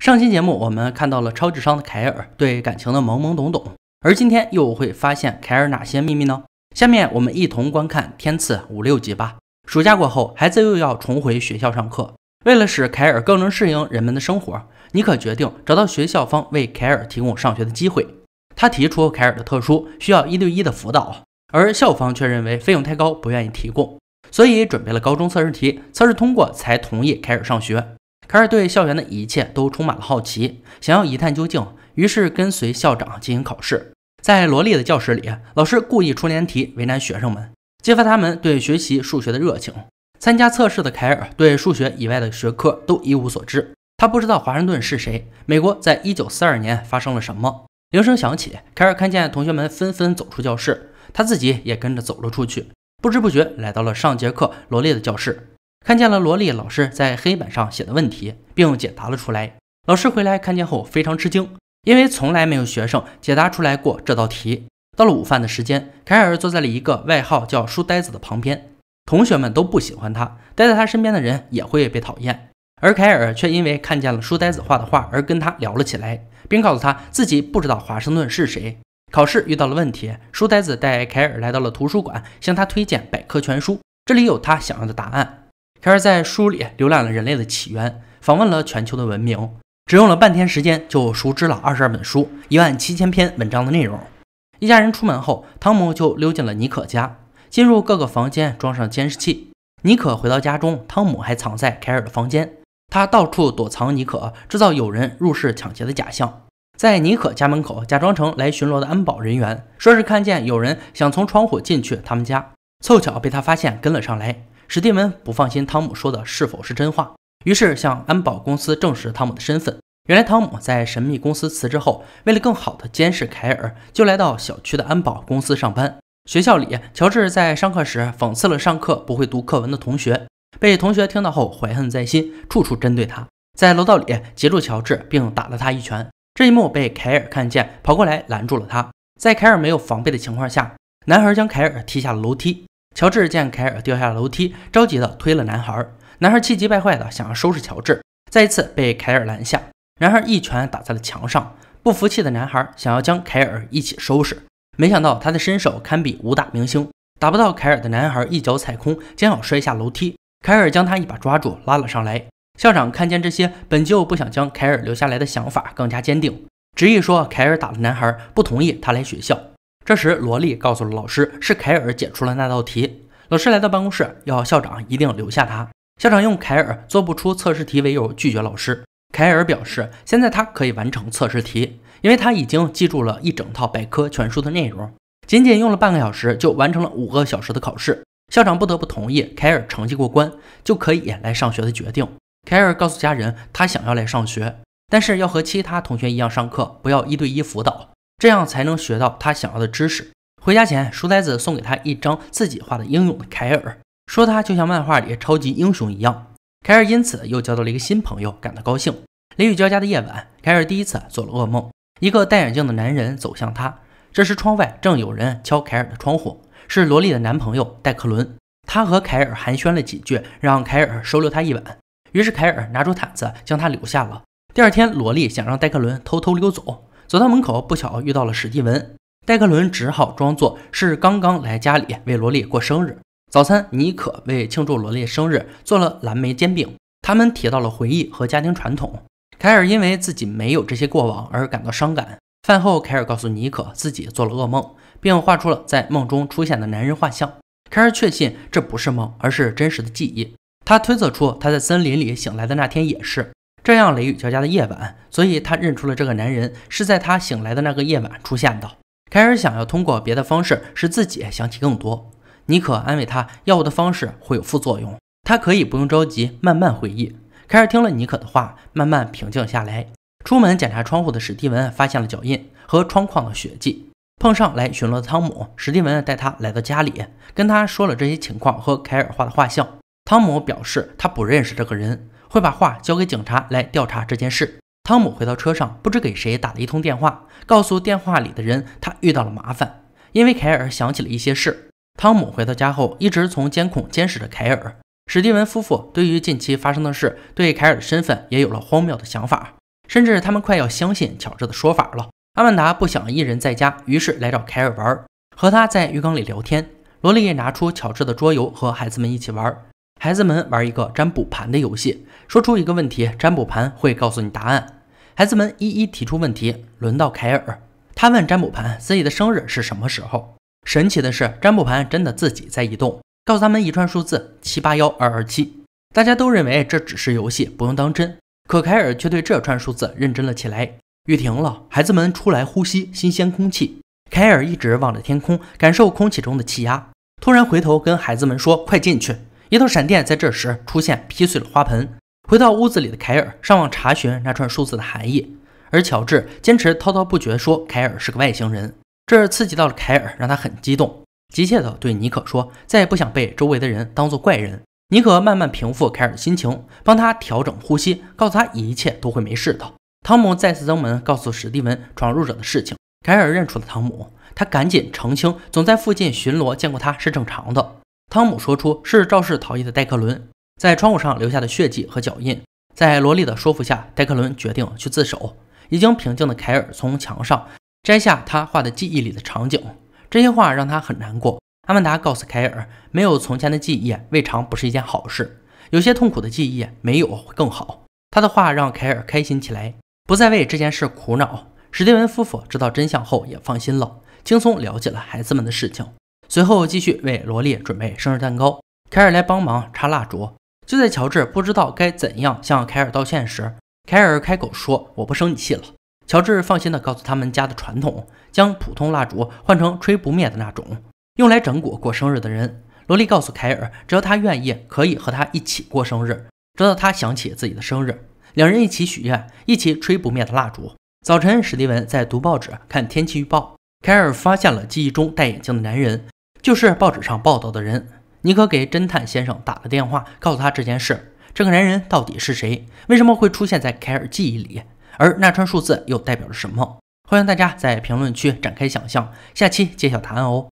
上期节目，我们看到了超智商的凯尔对感情的懵懵懂懂，而今天又会发现凯尔哪些秘密呢？下面我们一同观看《天赐》五六集吧。暑假过后，孩子又要重回学校上课。为了使凯尔更能适应人们的生活，尼可决定找到学校方为凯尔提供上学的机会。他提出凯尔的特殊，需要一对一的辅导，而校方却认为费用太高，不愿意提供，所以准备了高中测试题，测试通过才同意凯尔上学。凯尔对校园的一切都充满了好奇，想要一探究竟，于是跟随校长进行考试。在罗列的教室里，老师故意出难题为难学生们，激发他们对学习数学的热情。参加测试的凯尔对数学以外的学科都一无所知，他不知道华盛顿是谁，美国在一九四二年发生了什么。铃声响起，凯尔看见同学们纷纷走出教室，他自己也跟着走了出去，不知不觉来到了上节课罗列的教室。看见了罗莉老师在黑板上写的问题，并解答了出来。老师回来，看见后非常吃惊，因为从来没有学生解答出来过这道题。到了午饭的时间，凯尔坐在了一个外号叫书呆子的旁边，同学们都不喜欢他，待在他身边的人也会被讨厌。而凯尔却因为看见了书呆子画的画而跟他聊了起来，并告诉他自己不知道华盛顿是谁。考试遇到了问题，书呆子带凯尔来到了图书馆，向他推荐百科全书，这里有他想要的答案。凯尔在书里浏览了人类的起源，访问了全球的文明，只用了半天时间就熟知了二十二本书、一万七千篇文章的内容。一家人出门后，汤姆就溜进了尼可家，进入各个房间装上监视器。尼可回到家中，汤姆还藏在凯尔的房间，他到处躲藏。尼可，制造有人入室抢劫的假象，在尼可家门口假装成来巡逻的安保人员，说是看见有人想从窗户进去他们家，凑巧被他发现，跟了上来。史蒂文不放心汤姆说的是否是真话，于是向安保公司证实汤姆的身份。原来汤姆在神秘公司辞职后，为了更好的监视凯尔，就来到小区的安保公司上班。学校里，乔治在上课时讽刺了上课不会读课文的同学，被同学听到后怀恨在心，处处针对他。在楼道里截住乔治，并打了他一拳。这一幕被凯尔看见，跑过来拦住了他。在凯尔没有防备的情况下，男孩将凯尔踢下了楼梯。乔治见凯尔掉下楼梯，着急的推了男孩。男孩气急败坏的想要收拾乔治，再一次被凯尔拦下。男孩一拳打在了墙上，不服气的男孩想要将凯尔一起收拾，没想到他的身手堪比武打明星，打不到凯尔的男孩一脚踩空，将要摔下楼梯。凯尔将他一把抓住，拉了上来。校长看见这些，本就不想将凯尔留下来的想法更加坚定，执意说凯尔打了男孩，不同意他来学校。这时，萝莉告诉了老师，是凯尔解出了那道题。老师来到办公室，要校长一定留下他。校长用凯尔做不出测试题为由拒绝老师。凯尔表示，现在他可以完成测试题，因为他已经记住了一整套百科全书的内容，仅仅用了半个小时就完成了五个小时的考试。校长不得不同意凯尔成绩过关就可以来上学的决定。凯尔告诉家人，他想要来上学，但是要和其他同学一样上课，不要一对一辅导。这样才能学到他想要的知识。回家前，书呆子送给他一张自己画的英勇的凯尔，说他就像漫画里超级英雄一样。凯尔因此又交到了一个新朋友，感到高兴。雷雨交加的夜晚，凯尔第一次做了噩梦。一个戴眼镜的男人走向他，这时窗外正有人敲凯尔的窗户，是萝莉的男朋友戴克伦。他和凯尔寒暄了几句，让凯尔收留他一晚。于是凯尔拿出毯子将他留下了。第二天，萝莉想让戴克伦偷偷溜走。走到门口，不巧遇到了史蒂文·戴克伦，只好装作是刚刚来家里为罗莉过生日。早餐，妮可为庆祝罗莉生日做了蓝莓煎饼。他们提到了回忆和家庭传统。凯尔因为自己没有这些过往而感到伤感。饭后，凯尔告诉妮可自己做了噩梦，并画出了在梦中出现的男人画像。凯尔确信这不是梦，而是真实的记忆。他推测出他在森林里醒来的那天也是。这样雷雨交加的夜晚，所以他认出了这个男人是在他醒来的那个夜晚出现的。凯尔想要通过别的方式使自己想起更多。尼可安慰他，药物的方式会有副作用，他可以不用着急，慢慢回忆。凯尔听了尼可的话，慢慢平静下来。出门检查窗户的史蒂文发现了脚印和窗框的血迹，碰上来巡逻的汤姆。史蒂文带他来到家里，跟他说了这些情况和凯尔画的画像。汤姆表示他不认识这个人。会把话交给警察来调查这件事。汤姆回到车上，不知给谁打了一通电话，告诉电话里的人他遇到了麻烦。因为凯尔想起了一些事。汤姆回到家后，一直从监控监视着凯尔。史蒂文夫妇对于近期发生的事，对凯尔的身份也有了荒谬的想法，甚至他们快要相信乔治的说法了。阿曼达不想一人在家，于是来找凯尔玩，和他在浴缸里聊天。罗莉也拿出乔治的桌游和孩子们一起玩。孩子们玩一个占卜盘的游戏，说出一个问题，占卜盘会告诉你答案。孩子们一一提出问题，轮到凯尔，他问占卜盘自己的生日是什么时候。神奇的是，占卜盘真的自己在移动，告诉他们一串数字：七八幺二二七。大家都认为这只是游戏，不用当真。可凯尔却对这串数字认真了起来。雨停了，孩子们出来呼吸新鲜空气。凯尔一直望着天空，感受空气中的气压，突然回头跟孩子们说：“快进去。”一道闪电在这时出现，劈碎了花盆。回到屋子里的凯尔上网查询那串数字的含义，而乔治坚持滔滔不绝说：“凯尔是个外星人。”这刺激到了凯尔，让他很激动，急切地对尼克说：“再也不想被周围的人当做怪人。”尼克慢慢平复凯尔的心情，帮他调整呼吸，告诉他一切都会没事的。汤姆再次登门，告诉史蒂文闯入者的事情。凯尔认出了汤姆，他赶紧澄清：“总在附近巡逻，见过他是正常的。”汤姆说出是肇事逃逸的戴克伦在窗户上留下的血迹和脚印，在罗莉的说服下，戴克伦决定去自首。已经平静的凯尔从墙上摘下他画的记忆里的场景，这些画让他很难过。阿曼达告诉凯尔，没有从前的记忆未尝不是一件好事，有些痛苦的记忆没有会更好。他的话让凯尔开心起来，不再为这件事苦恼。史蒂文夫妇知道真相后也放心了，轻松了解了孩子们的事情。随后继续为罗莉准备生日蛋糕，凯尔来帮忙插蜡烛。就在乔治不知道该怎样向凯尔道歉时，凯尔开口说：“我不生你气了。”乔治放心的告诉他们家的传统，将普通蜡烛换成吹不灭的那种，用来整蛊过生日的人。罗莉告诉凯尔，只要他愿意，可以和他一起过生日。直到他想起自己的生日，两人一起许愿，一起吹不灭的蜡烛。早晨，史蒂文在读报纸看天气预报，凯尔发现了记忆中戴眼镜的男人。就是报纸上报道的人，尼克给侦探先生打了电话，告诉他这件事。这个男人到底是谁？为什么会出现在凯尔记忆里？而那串数字又代表着什么？欢迎大家在评论区展开想象，下期揭晓答案哦。